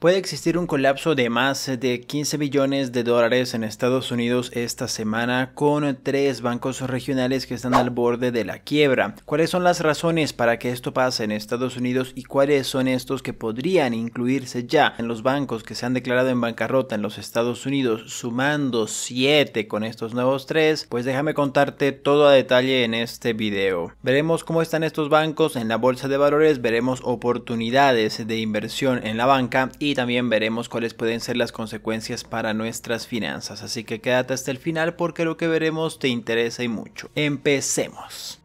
Puede existir un colapso de más de 15 millones de dólares en Estados Unidos esta semana con tres bancos regionales que están al borde de la quiebra. ¿Cuáles son las razones para que esto pase en Estados Unidos y cuáles son estos que podrían incluirse ya en los bancos que se han declarado en bancarrota en los Estados Unidos, sumando siete con estos nuevos tres? Pues déjame contarte todo a detalle en este video. Veremos cómo están estos bancos en la bolsa de valores, veremos oportunidades de inversión en la banca y y también veremos cuáles pueden ser las consecuencias para nuestras finanzas. Así que quédate hasta el final porque lo que veremos te interesa y mucho. Empecemos.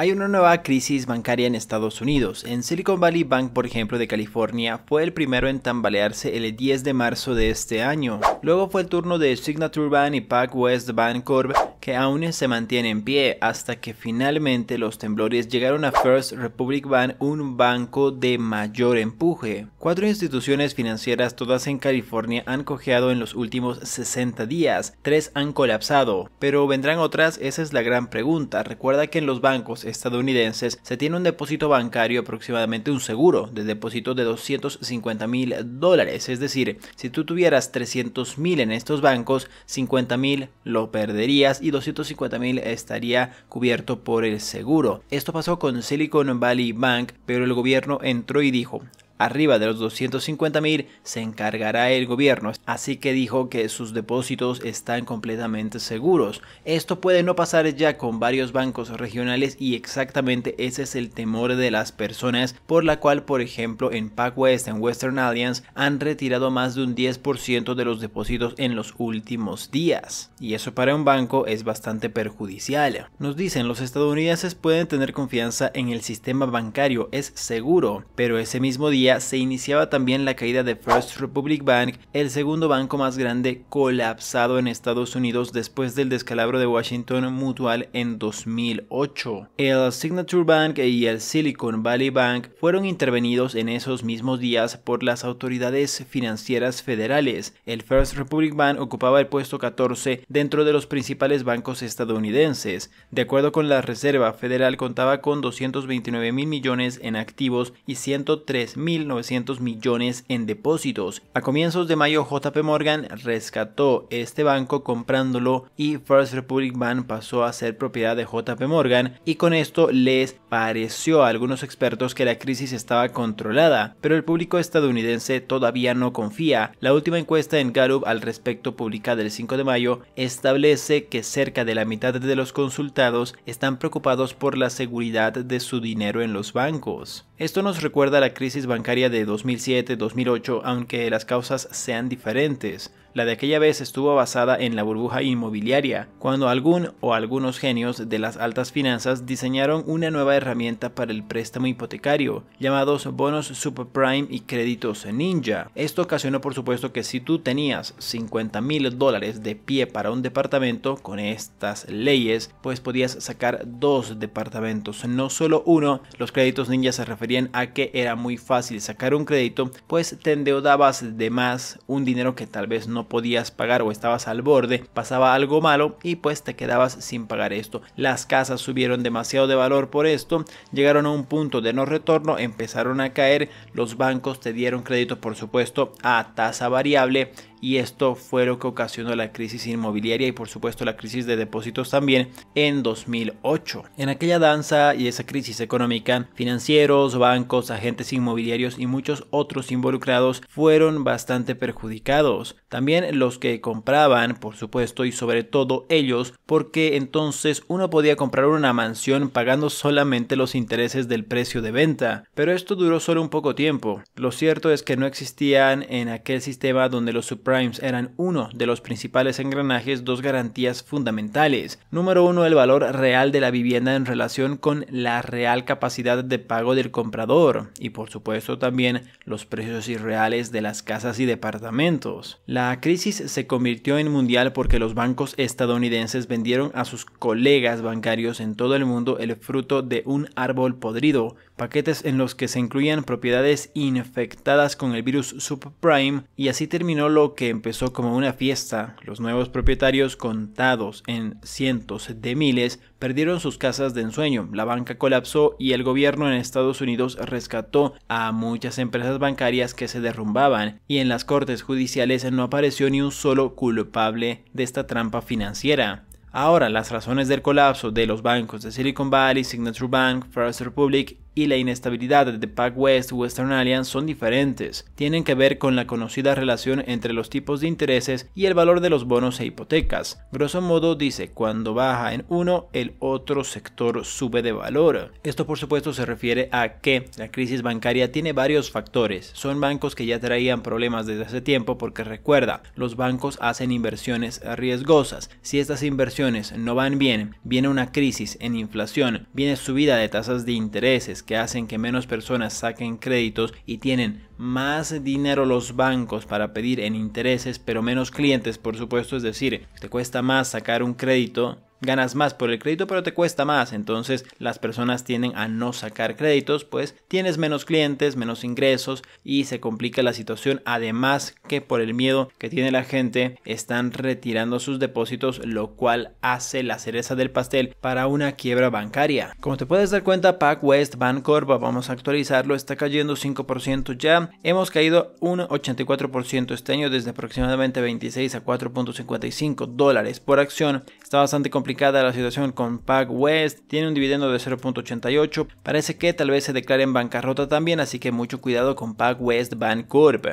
Hay una nueva crisis bancaria en Estados Unidos. En Silicon Valley Bank, por ejemplo, de California, fue el primero en tambalearse el 10 de marzo de este año. Luego fue el turno de Signature Bank y West Bancorp, que aún se mantiene en pie, hasta que finalmente los temblores llegaron a First Republic Bank, un banco de mayor empuje. Cuatro instituciones financieras, todas en California, han cojeado en los últimos 60 días, tres han colapsado, pero vendrán otras, esa es la gran pregunta. Recuerda que en los bancos estadounidenses, se tiene un depósito bancario aproximadamente un seguro de depósito de 250 mil dólares. Es decir, si tú tuvieras 300 mil en estos bancos, 50 mil lo perderías y 250 mil estaría cubierto por el seguro. Esto pasó con Silicon Valley Bank, pero el gobierno entró y dijo, arriba de los 250 mil se encargará el gobierno, así que dijo que sus depósitos están completamente seguros. Esto puede no pasar ya con varios bancos regionales y exactamente ese es el temor de las personas por la cual por ejemplo en PacWest en Western Alliance han retirado más de un 10% de los depósitos en los últimos días y eso para un banco es bastante perjudicial. Nos dicen los estadounidenses pueden tener confianza en el sistema bancario, es seguro, pero ese mismo día se iniciaba también la caída de First Republic Bank, el segundo banco más grande colapsado en Estados Unidos después del descalabro de Washington Mutual en 2008. El Signature Bank y el Silicon Valley Bank fueron intervenidos en esos mismos días por las autoridades financieras federales. El First Republic Bank ocupaba el puesto 14 dentro de los principales bancos estadounidenses. De acuerdo con la Reserva Federal, contaba con 229 mil millones en activos y 103 mil 900 millones en depósitos. A comienzos de mayo, JP Morgan rescató este banco comprándolo y First Republic Bank pasó a ser propiedad de JP Morgan y con esto les pareció a algunos expertos que la crisis estaba controlada, pero el público estadounidense todavía no confía. La última encuesta en Gallup al respecto publicada el 5 de mayo establece que cerca de la mitad de los consultados están preocupados por la seguridad de su dinero en los bancos. Esto nos recuerda a la crisis bancaria bancaria de 2007-2008, aunque las causas sean diferentes. La de aquella vez estuvo basada en la burbuja inmobiliaria, cuando algún o algunos genios de las altas finanzas diseñaron una nueva herramienta para el préstamo hipotecario, llamados bonos subprime y créditos ninja. Esto ocasionó por supuesto que si tú tenías 50 mil dólares de pie para un departamento con estas leyes, pues podías sacar dos departamentos, no solo uno. Los créditos ninja se referían a que era muy fácil sacar un crédito, pues te endeudabas de más un dinero que tal vez no podías pagar o estabas al borde, pasaba algo malo y pues te quedabas sin pagar esto. Las casas subieron demasiado de valor por esto, llegaron a un punto de no retorno, empezaron a caer, los bancos te dieron crédito por supuesto a tasa variable y esto fue lo que ocasionó la crisis inmobiliaria y por supuesto la crisis de depósitos también en 2008. En aquella danza y esa crisis económica, financieros, bancos, agentes inmobiliarios y muchos otros involucrados fueron bastante perjudicados. También los que compraban, por supuesto, y sobre todo ellos, porque entonces uno podía comprar una mansión pagando solamente los intereses del precio de venta. Pero esto duró solo un poco tiempo. Lo cierto es que no existían en aquel sistema donde los eran uno de los principales engranajes dos garantías fundamentales. Número uno, el valor real de la vivienda en relación con la real capacidad de pago del comprador y por supuesto también los precios irreales de las casas y departamentos. La crisis se convirtió en mundial porque los bancos estadounidenses vendieron a sus colegas bancarios en todo el mundo el fruto de un árbol podrido, paquetes en los que se incluían propiedades infectadas con el virus subprime y así terminó lo que que empezó como una fiesta, los nuevos propietarios contados en cientos de miles perdieron sus casas de ensueño, la banca colapsó y el gobierno en Estados Unidos rescató a muchas empresas bancarias que se derrumbaban y en las cortes judiciales no apareció ni un solo culpable de esta trampa financiera. Ahora, las razones del colapso de los bancos de Silicon Valley, Signature Bank, First Republic y la inestabilidad de PacWest West Western Alliance son diferentes. Tienen que ver con la conocida relación entre los tipos de intereses y el valor de los bonos e hipotecas. Grosso modo dice, cuando baja en uno, el otro sector sube de valor. Esto por supuesto se refiere a que la crisis bancaria tiene varios factores. Son bancos que ya traían problemas desde hace tiempo porque recuerda, los bancos hacen inversiones riesgosas. Si estas inversiones no van bien, viene una crisis en inflación, viene subida de tasas de intereses, que hacen que menos personas saquen créditos y tienen más dinero los bancos para pedir en intereses, pero menos clientes, por supuesto. Es decir, te cuesta más sacar un crédito ganas más por el crédito, pero te cuesta más. Entonces las personas tienden a no sacar créditos, pues tienes menos clientes, menos ingresos y se complica la situación. Además que por el miedo que tiene la gente, están retirando sus depósitos, lo cual hace la cereza del pastel para una quiebra bancaria. Como te puedes dar cuenta, West Bancorp, vamos a actualizarlo, está cayendo 5% ya. Hemos caído un 84% este año desde aproximadamente 26 a 4.55 dólares por acción. Está bastante complicado la situación con Pac West, tiene un dividendo de 0.88, parece que tal vez se declare en bancarrota también, así que mucho cuidado con Pac West Bancorp.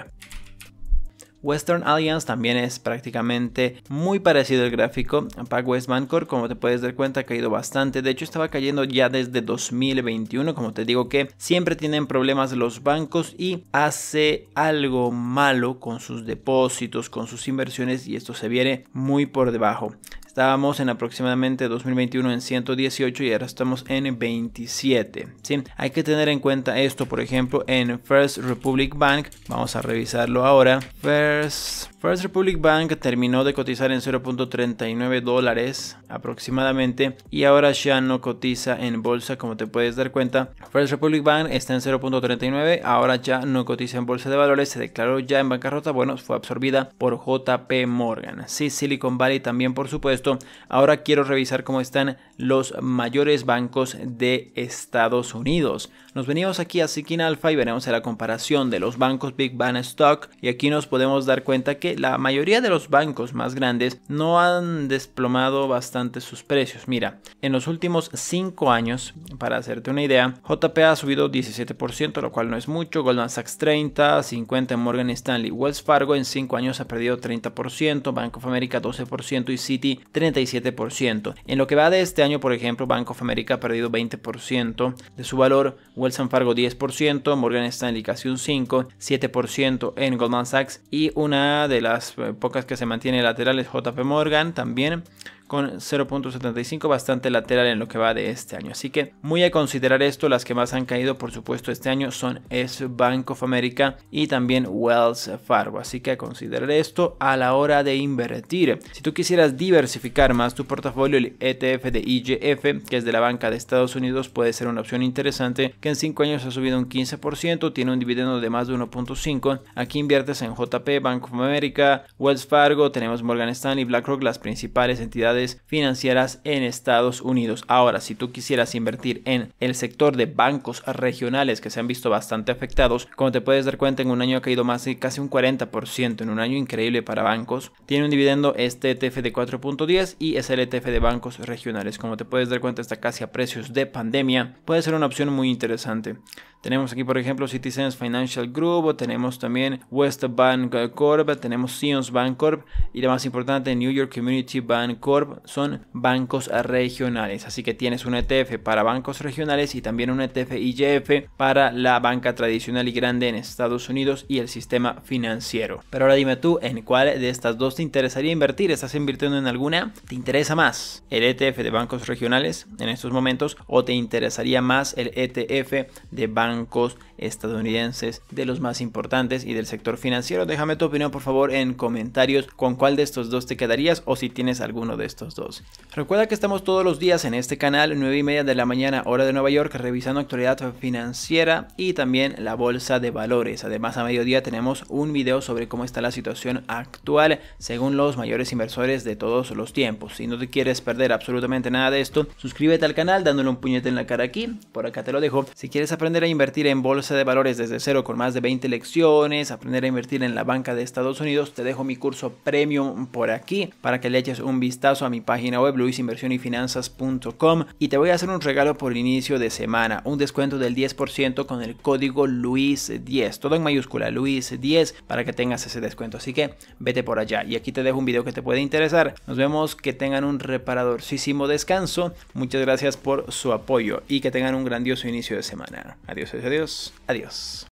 Western Alliance también es prácticamente muy parecido el gráfico a West Bancorp, como te puedes dar cuenta ha caído bastante, de hecho estaba cayendo ya desde 2021, como te digo que siempre tienen problemas los bancos y hace algo malo con sus depósitos, con sus inversiones y esto se viene muy por debajo. Estábamos en aproximadamente 2021 en 118 y ahora estamos en 27. ¿sí? Hay que tener en cuenta esto, por ejemplo, en First Republic Bank. Vamos a revisarlo ahora. First First Republic Bank terminó de cotizar en 0.39 dólares aproximadamente y ahora ya no cotiza en bolsa como te puedes dar cuenta. First Republic Bank está en 0.39, ahora ya no cotiza en bolsa de valores, se declaró ya en bancarrota, bueno, fue absorbida por JP Morgan. Sí, Silicon Valley también por supuesto. Ahora quiero revisar cómo están los mayores bancos de Estados Unidos. Nos venimos aquí a Sikin Alpha y veremos la comparación de los bancos Big Bang Stock y aquí nos podemos dar cuenta que la mayoría de los bancos más grandes no han desplomado bastante sus precios. Mira, en los últimos 5 años, para hacerte una idea, JP ha subido 17%, lo cual no es mucho, Goldman Sachs 30, 50 Morgan Stanley, Wells Fargo en 5 años ha perdido 30%, Bank of America 12% y Citi 37%. En lo que va de este por ejemplo, Bank of America ha perdido 20% de su valor, Wells Fargo 10%, Morgan Stanley en un 5%, 7% en Goldman Sachs y una de las eh, pocas que se mantiene lateral es JP Morgan también con 0.75, bastante lateral en lo que va de este año. Así que muy a considerar esto, las que más han caído por supuesto este año son es Bank of America y también Wells Fargo. Así que a considerar esto a la hora de invertir. Si tú quisieras diversificar más tu portafolio, el ETF de IGF, que es de la banca de Estados Unidos, puede ser una opción interesante que en 5 años ha subido un 15%, tiene un dividendo de más de 1.5. Aquí inviertes en JP, Bank of America, Wells Fargo, tenemos Morgan Stanley, BlackRock, las principales entidades financieras en Estados Unidos. Ahora, si tú quisieras invertir en el sector de bancos regionales que se han visto bastante afectados, como te puedes dar cuenta, en un año ha caído más de casi un 40%, en un año increíble para bancos. Tiene un dividendo este ETF de 4.10 y es el ETF de bancos regionales. Como te puedes dar cuenta, está casi a precios de pandemia. Puede ser una opción muy interesante. Tenemos aquí, por ejemplo, Citizens Financial Group, tenemos también West Bank Corp, tenemos Sions Bank Corp y la más importante, New York Community Bank Corp, son bancos regionales. Así que tienes un ETF para bancos regionales y también un ETF IGF para la banca tradicional y grande en Estados Unidos y el sistema financiero. Pero ahora dime tú, ¿en cuál de estas dos te interesaría invertir? ¿Estás invirtiendo en alguna? ¿Te interesa más el ETF de bancos regionales en estos momentos o te interesaría más el ETF de bancos bancos, estadounidenses, de los más importantes y del sector financiero. Déjame tu opinión por favor en comentarios con cuál de estos dos te quedarías o si tienes alguno de estos dos. Recuerda que estamos todos los días en este canal, 9 y media de la mañana, hora de Nueva York, revisando actualidad financiera y también la bolsa de valores. Además, a mediodía tenemos un video sobre cómo está la situación actual según los mayores inversores de todos los tiempos. Si no te quieres perder absolutamente nada de esto, suscríbete al canal dándole un puñete en la cara aquí. Por acá te lo dejo. Si quieres aprender a invertir en bolsa, de valores desde cero con más de 20 lecciones, aprender a invertir en la banca de Estados Unidos, te dejo mi curso premium por aquí para que le eches un vistazo a mi página web luisinversionyfinanzas.com y te voy a hacer un regalo por inicio de semana, un descuento del 10% con el código Luis10, todo en mayúscula Luis10 para que tengas ese descuento. Así que vete por allá y aquí te dejo un video que te puede interesar. Nos vemos, que tengan un reparadorcísimo descanso. Muchas gracias por su apoyo y que tengan un grandioso inicio de semana. Adiós, adiós. Adiós.